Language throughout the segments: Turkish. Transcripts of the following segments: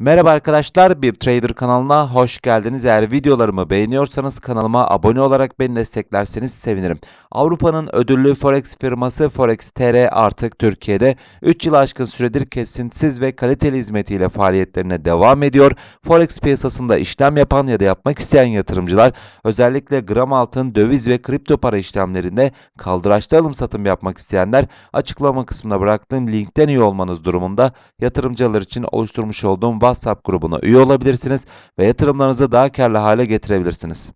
Merhaba arkadaşlar, bir trader kanalına hoş geldiniz. Eğer videolarımı beğeniyorsanız kanalıma abone olarak beni desteklerseniz sevinirim. Avrupa'nın ödüllü forex firması Forex TR artık Türkiye'de 3 yıl aşkın süredir kesintisiz ve kaliteli hizmetiyle faaliyetlerine devam ediyor. Forex piyasasında işlem yapan ya da yapmak isteyen yatırımcılar özellikle gram altın, döviz ve kripto para işlemlerinde kaldıraçlı alım satım yapmak isteyenler açıklama kısmına bıraktığım linkten üye olmanız durumunda yatırımcılar için oluşturmuş olduğum WhatsApp grubuna üye olabilirsiniz ve yatırımlarınızı daha karlı hale getirebilirsiniz.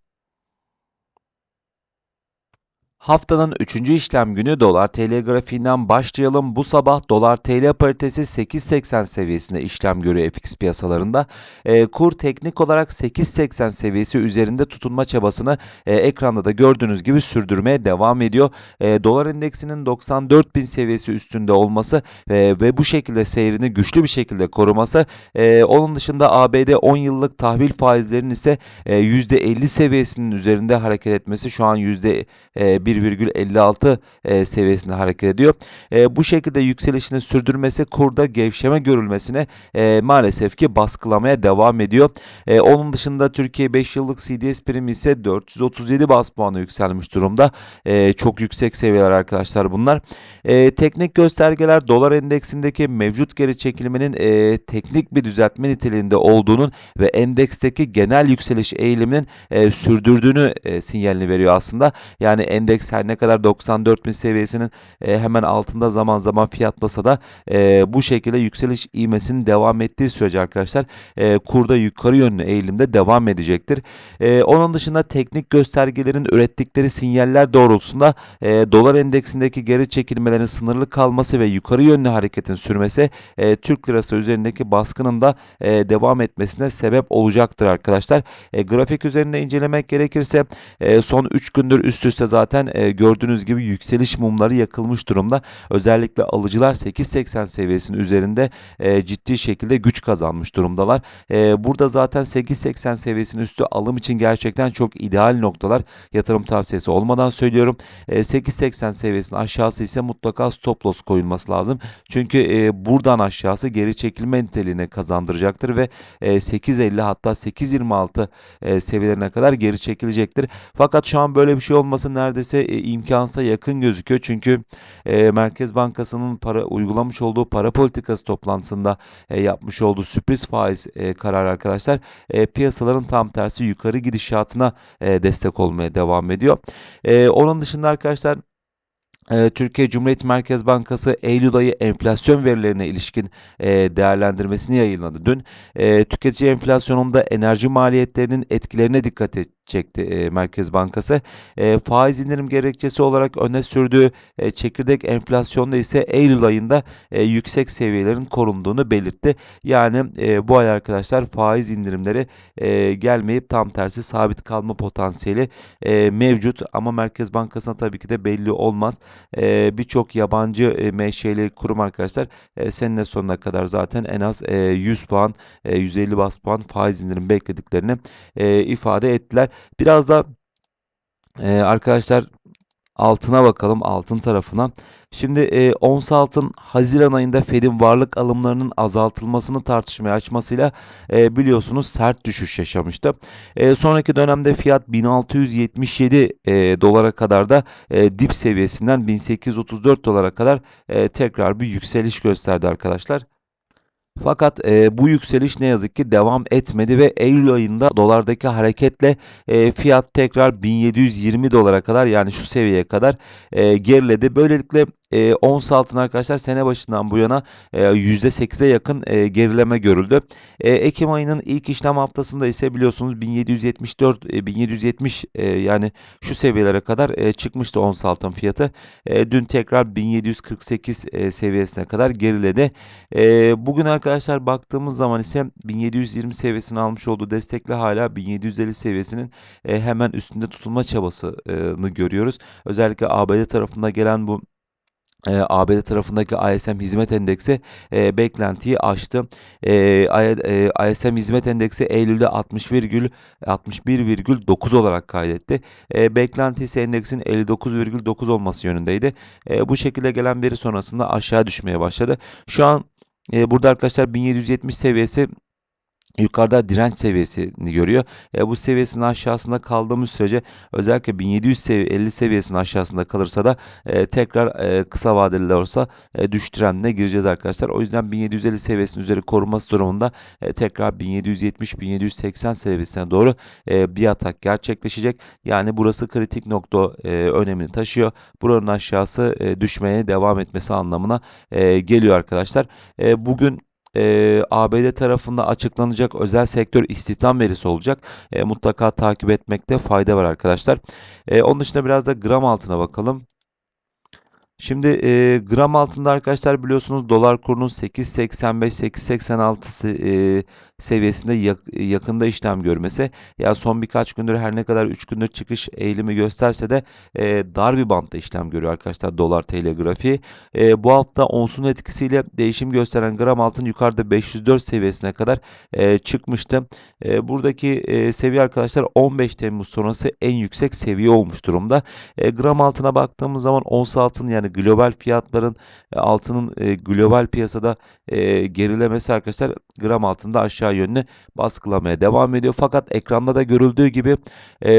Haftanın 3. işlem günü dolar TL grafiğinden başlayalım. Bu sabah dolar TL paritesi 8.80 seviyesinde işlem görüyor FX piyasalarında. E, kur teknik olarak 8.80 seviyesi üzerinde tutunma çabasını e, ekranda da gördüğünüz gibi sürdürmeye devam ediyor. E, dolar endeksinin 94.000 seviyesi üstünde olması e, ve bu şekilde seyrini güçlü bir şekilde koruması. E, onun dışında ABD 10 yıllık tahvil faizlerinin ise e, %50 seviyesinin üzerinde hareket etmesi şu an %1 1,56 e, seviyesinde hareket ediyor. E, bu şekilde yükselişini sürdürmesi kurda gevşeme görülmesine e, maalesef ki baskılamaya devam ediyor. E, onun dışında Türkiye 5 yıllık CDS primi ise 437 bas puanı yükselmiş durumda. E, çok yüksek seviyeler arkadaşlar bunlar. E, teknik göstergeler dolar endeksindeki mevcut geri çekilmenin e, teknik bir düzeltme niteliğinde olduğunun ve endeksteki genel yükseliş eğiliminin e, sürdürdüğünü e, sinyalini veriyor aslında. Yani endeks endeks her ne kadar 94.000 seviyesinin e, hemen altında zaman zaman fiyatlasa da e, bu şekilde yükseliş ivmesinin devam ettiği sürece arkadaşlar e, kurda yukarı yönlü eğilimde devam edecektir. E, onun dışında teknik göstergelerin ürettikleri sinyaller doğrultusunda e, dolar endeksindeki geri çekilmelerin sınırlı kalması ve yukarı yönlü hareketin sürmesi e, Türk lirası üzerindeki baskının da e, devam etmesine sebep olacaktır arkadaşlar. E, grafik üzerinde incelemek gerekirse e, son 3 gündür üst üste zaten e, gördüğünüz gibi yükseliş mumları yakılmış durumda. Özellikle alıcılar 8.80 seviyesinin üzerinde e, ciddi şekilde güç kazanmış durumdalar. E, burada zaten 8.80 seviyesinin üstü alım için gerçekten çok ideal noktalar. Yatırım tavsiyesi olmadan söylüyorum. 8.80 seviyesinin aşağısı ise mutlaka stop loss koyulması lazım. Çünkü e, buradan aşağısı geri çekilme niteliğini kazandıracaktır ve 8.50 hatta 8.26 seviyelerine kadar geri çekilecektir. Fakat şu an böyle bir şey olması neredeyse de e, imkansa yakın gözüküyor. Çünkü e, Merkez Bankası'nın para uygulamış olduğu para politikası toplantısında e, yapmış olduğu sürpriz faiz e, kararı arkadaşlar e, piyasaların tam tersi yukarı gidişatına e, destek olmaya devam ediyor. E, onun dışında arkadaşlar e, Türkiye Cumhuriyet Merkez Bankası Eylül ayı enflasyon verilerine ilişkin e, değerlendirmesini yayınladı. Dün e, tüketici enflasyonunda enerji maliyetlerinin etkilerine dikkat çekti e, Merkez Bankası. E, faiz indirim gerekçesi olarak öne sürdüğü e, çekirdek enflasyonda ise Eylül ayında e, yüksek seviyelerin korunduğunu belirtti. Yani e, bu ay arkadaşlar faiz indirimleri e, gelmeyip tam tersi sabit kalma potansiyeli e, mevcut. Ama Merkez Bankası'na tabii ki de belli olmaz. E, Birçok yabancı e, meşeli kurum arkadaşlar e, seninle sonuna kadar zaten en az e, 100 puan, e, 150 bas puan faiz indirim beklediklerini e, ifade ettiler. Biraz da e, arkadaşlar altına bakalım altın tarafına. Şimdi e, ons altın Haziran ayında Fed'in varlık alımlarının azaltılmasını tartışmaya açmasıyla e, biliyorsunuz sert düşüş yaşamıştı. E, sonraki dönemde fiyat 1677 e, dolara kadar da e, dip seviyesinden 1834 dolara kadar e, tekrar bir yükseliş gösterdi arkadaşlar. Fakat e, bu yükseliş ne yazık ki devam etmedi ve Eylül ayında dolardaki hareketle e, fiyat tekrar 1720 dolara kadar yani şu seviyeye kadar e, geriledi. Böylelikle e, ons altın arkadaşlar sene başından bu yana e, %8'e yakın e, gerileme görüldü. E, Ekim ayının ilk işlem haftasında ise biliyorsunuz 1774 e, 1770 e, yani şu seviyelere kadar e, çıkmıştı ons altın fiyatı. E, dün tekrar 1748 e, seviyesine kadar geriledi. E, bugün arkadaşlar baktığımız zaman ise 1720 seviyesini almış olduğu destekle hala 1750 seviyesinin e, hemen üstünde tutulma çabasını görüyoruz. Özellikle ABD tarafında gelen bu e, ee, ABD tarafındaki ISM hizmet endeksi e, beklentiyi aştı. Ee, e, e, ISM hizmet endeksi Eylül'de 60,61,9 olarak kaydetti. E, ise endeksin 59,9 olması yönündeydi. E, bu şekilde gelen veri sonrasında aşağı düşmeye başladı. Şu an e, burada arkadaşlar 1770 seviyesi yukarıda direnç seviyesini görüyor. E, bu seviyesinin aşağısında kaldığımız sürece özellikle 1750 seviyesinin aşağısında kalırsa da e, tekrar e, kısa vadeli de olsa e, düş trendine gireceğiz arkadaşlar. O yüzden 1750 seviyesinin üzeri korunması durumunda e, tekrar 1770-1780 seviyesine doğru e, bir atak gerçekleşecek. Yani burası kritik nokta e, önemini taşıyor. Buranın aşağısı e, düşmeye devam etmesi anlamına e, geliyor arkadaşlar. E, bugün e, ABD tarafında açıklanacak özel sektör istihdam verisi olacak. E, mutlaka takip etmekte fayda var arkadaşlar. E, onun dışında biraz da gram altına bakalım. Şimdi e, gram altında arkadaşlar biliyorsunuz dolar kurunun 8.85-8.86 e, seviyesinde yak, yakında işlem görmesi. Ya son birkaç gündür her ne kadar 3 gündür çıkış eğilimi gösterse de e, dar bir bantta işlem görüyor arkadaşlar dolar TL grafiği. E, bu hafta onsun etkisiyle değişim gösteren gram altın yukarıda 504 seviyesine kadar e, çıkmıştı. E, buradaki e, seviye arkadaşlar 15 Temmuz sonrası en yüksek seviye olmuş durumda. E, gram altına baktığımız zaman ons altın yani global fiyatların e, altının e, global piyasada e, gerilemesi arkadaşlar gram altında aşağı yönlü baskılamaya devam ediyor. Fakat ekranda da görüldüğü gibi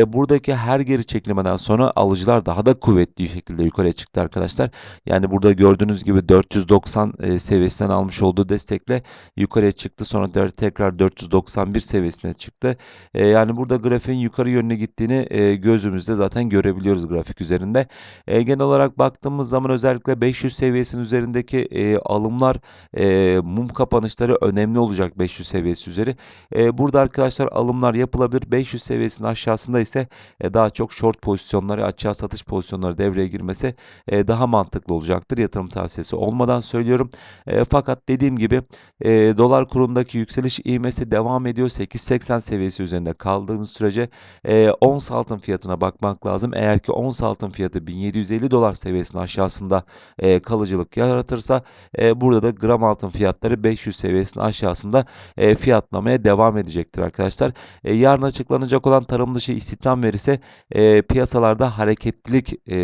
buradaki her geri çekilmeden sonra alıcılar daha da kuvvetli şekilde yukarı çıktı arkadaşlar. Yani burada gördüğünüz gibi 490 seviyesinden almış olduğu destekle yukarıya çıktı. Sonra tekrar 491 seviyesine çıktı. Yani burada grafiğin yukarı yönüne gittiğini gözümüzde zaten görebiliyoruz grafik üzerinde. Genel olarak baktığımız zaman özellikle 500 seviyesinin üzerindeki e, alımlar e, mum kapanışları önemli olacak 500 seviyesi üzeri. E, burada arkadaşlar alımlar yapılabilir. 500 seviyesinin aşağısında ise e, daha çok short pozisyonları açığa satış pozisyonları devreye girmesi e, daha mantıklı olacaktır. Yatırım tavsiyesi olmadan söylüyorum. E, fakat dediğim gibi e, dolar kurundaki yükseliş ivmesi devam ediyor. 8.80 seviyesi üzerinde kaldığımız sürece e, ons altın fiyatına bakmak lazım. Eğer ki ons altın fiyatı 1750 dolar seviyesinin aşağı aşağısında e, kalıcılık yaratırsa e, burada da gram altın fiyatları 500 seviyesinin aşağısında e, fiyatlamaya devam edecektir arkadaşlar. E, yarın açıklanacak olan tarım dışı istihdam verisi e, piyasalarda hareketlilik e,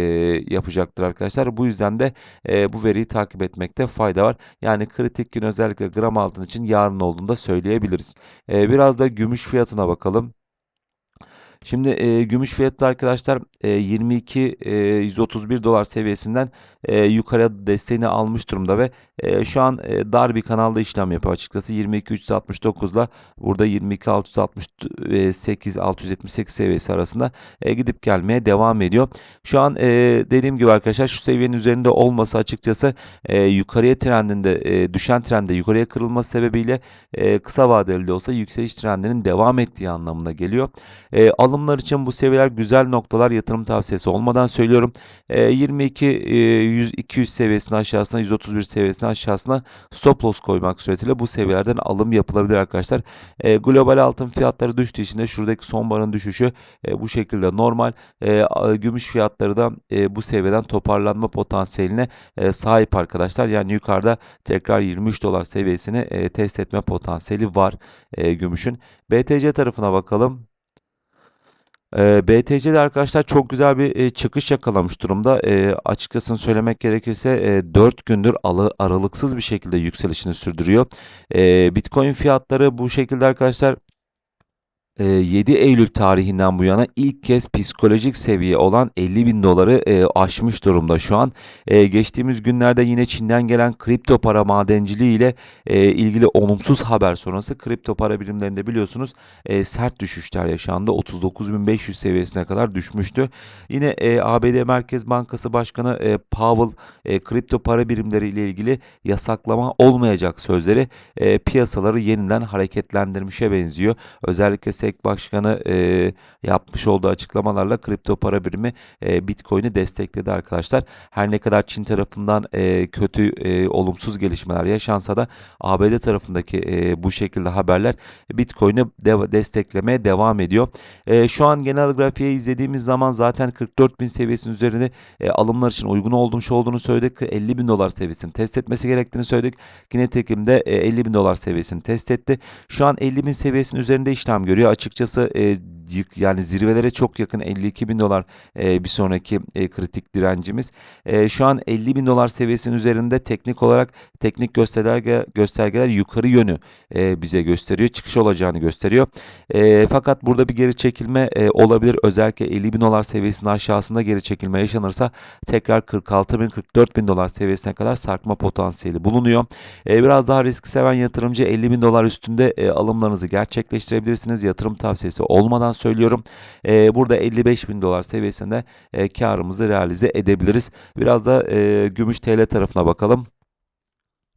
yapacaktır arkadaşlar. Bu yüzden de e, bu veriyi takip etmekte fayda var. Yani kritik gün özellikle gram altın için yarın olduğunda söyleyebiliriz. E, biraz da gümüş fiyatına bakalım. Şimdi e, gümüş fiyatı arkadaşlar 22 e, 131 e, dolar seviyesinden e, yukarı desteğini almış durumda ve şu an dar bir kanalda işlem yapıyor açıkçası 22 369 ile burada 22 668 678 seviyesi arasında gidip gelmeye devam ediyor. Şu an dediğim gibi arkadaşlar şu seviyenin üzerinde olması açıkçası yukarıya trendinde düşen trende yukarıya kırılması sebebiyle kısa vadeli de olsa yükseliş trendinin devam ettiği anlamına geliyor. Alımlar için bu seviyeler güzel noktalar yatırımlar yatırım tavsiyesi olmadan söylüyorum. E, 22 e, 100 200 seviyesinin aşağısına 131 seviyesinin aşağısına stop loss koymak suretiyle bu seviyelerden alım yapılabilir arkadaşlar. E, global altın fiyatları düştüğü için de şuradaki sonbaharın düşüşü e, bu şekilde normal. E, gümüş fiyatları da e, bu seviyeden toparlanma potansiyeline e, sahip arkadaşlar. Yani yukarıda tekrar 23 dolar seviyesini e, test etme potansiyeli var e, gümüşün. BTC tarafına bakalım. E, ee, BTC'de arkadaşlar çok güzel bir e, çıkış yakalamış durumda. E, açıkçası söylemek gerekirse e, 4 gündür aralıksız bir şekilde yükselişini sürdürüyor. E, Bitcoin fiyatları bu şekilde arkadaşlar 7 ee, Eylül tarihinden bu yana ilk kez psikolojik seviye olan 50 bin doları e, aşmış durumda şu an. E, geçtiğimiz günlerde yine Çin'den gelen kripto para madenciliği ile e, ilgili olumsuz haber sonrası kripto para birimlerinde biliyorsunuz sert düşüşler yaşandı. 39.500 seviyesine kadar düşmüştü. Yine ABD Merkez Bankası Başkanı e, Powell kripto para birimleri ile ilgili yasaklama olmayacak sözleri piyasaları yeniden hareketlendirmişe benziyor. Özellikle SEC Başkanı e, yapmış olduğu açıklamalarla kripto para birimi e, Bitcoin'i destekledi arkadaşlar. Her ne kadar Çin tarafından e, kötü e, olumsuz gelişmeler yaşansa da ABD tarafındaki e, bu şekilde haberler Bitcoin'i de desteklemeye devam ediyor. E, şu an genel grafiği izlediğimiz zaman zaten 44 bin seviyesinin üzerinde e, alımlar için uygun olmuş olduğunu söyledik. 50 bin dolar seviyesini test etmesi gerektiğini söyledik. Kinetekim'de e, 50 bin dolar seviyesini test etti. Şu an 50 bin seviyesinin üzerinde işlem görüyor açıkçası e, yani zirvelere çok yakın 52 bin dolar e, bir sonraki e, kritik direncimiz. E, şu an 50 bin dolar seviyesinin üzerinde teknik olarak teknik gösterge, göstergeler yukarı yönü e, bize gösteriyor. Çıkış olacağını gösteriyor. E, fakat burada bir geri çekilme e, olabilir. Özellikle 50 bin dolar seviyesinin aşağısında geri çekilme yaşanırsa tekrar 46 bin 44 bin dolar seviyesine kadar sarkma potansiyeli bulunuyor. E, biraz daha risk seven yatırımcı 50 bin dolar üstünde e, alımlarınızı gerçekleştirebilirsiniz. Yatırım tavsiyesi olmadan söylüyorum. E, burada 55 bin dolar seviyesinde e, karımızı realize edebiliriz. Biraz da e, gümüş TL tarafına bakalım.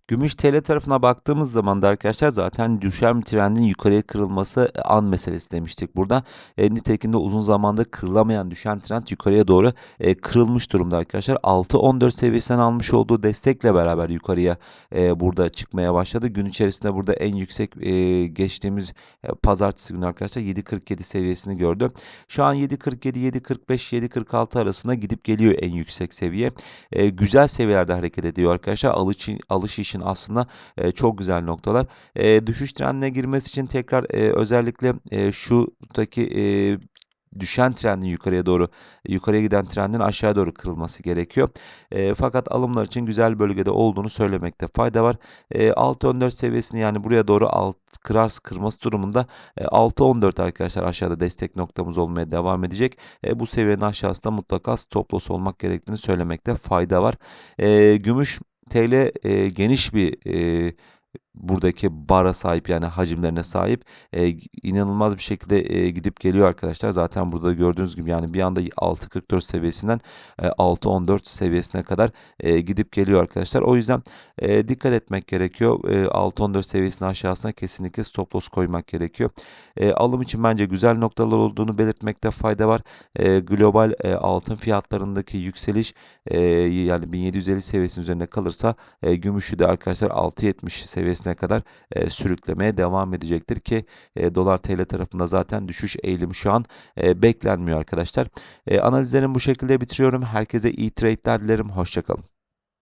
Gümüş TL tarafına baktığımız zaman da arkadaşlar zaten düşen trendin yukarıya kırılması e, an meselesi demiştik burada. E, nitekim de uzun zamanda kırılamayan düşen trend yukarıya doğru e, kırılmış durumda arkadaşlar. 6.14 seviyesinden almış olduğu destekle beraber yukarıya e, burada çıkmaya başladı. Gün içerisinde burada en yüksek e, geçtiğimiz e, pazartesi günü arkadaşlar 7.47 seviyesini gördü. Şu an 7.47, 7.45, 7.46 arasında gidip geliyor en yüksek seviye. E, güzel seviyelerde hareket ediyor arkadaşlar. Alış, alış işi için aslında e, çok güzel noktalar. E, düşüş trendine girmesi için tekrar e, özellikle e, şuradaki e, düşen trendin yukarıya doğru yukarıya giden trendin aşağıya doğru kırılması gerekiyor. E, fakat alımlar için güzel bölgede olduğunu söylemekte fayda var. E, 14 seviyesini yani buraya doğru alt kırar kırması durumunda e, 14 arkadaşlar aşağıda destek noktamız olmaya devam edecek. E, bu seviyenin aşağısında mutlaka stop loss olmak gerektiğini söylemekte fayda var. E, gümüş TL e, geniş bir e, buradaki bara sahip yani hacimlerine sahip e, inanılmaz bir şekilde e, gidip geliyor arkadaşlar. Zaten burada gördüğünüz gibi yani bir anda 6.44 seviyesinden e, 6.14 seviyesine kadar e, gidip geliyor arkadaşlar. O yüzden e, dikkat etmek gerekiyor. E, 6.14 seviyesinin aşağısına kesinlikle stop loss koymak gerekiyor. E, alım için bence güzel noktalar olduğunu belirtmekte fayda var. E, global e, altın fiyatlarındaki yükseliş e, yani 1750 seviyesinin üzerinde kalırsa e, gümüşü de arkadaşlar 6.70 seviyesine seviyesine kadar e, sürüklemeye devam edecektir ki e, dolar TL tarafında zaten düşüş eğilimi şu an e, beklenmiyor arkadaşlar. E, analizlerimi bu şekilde bitiriyorum. Herkese iyi trade'ler dilerim. Hoşçakalın.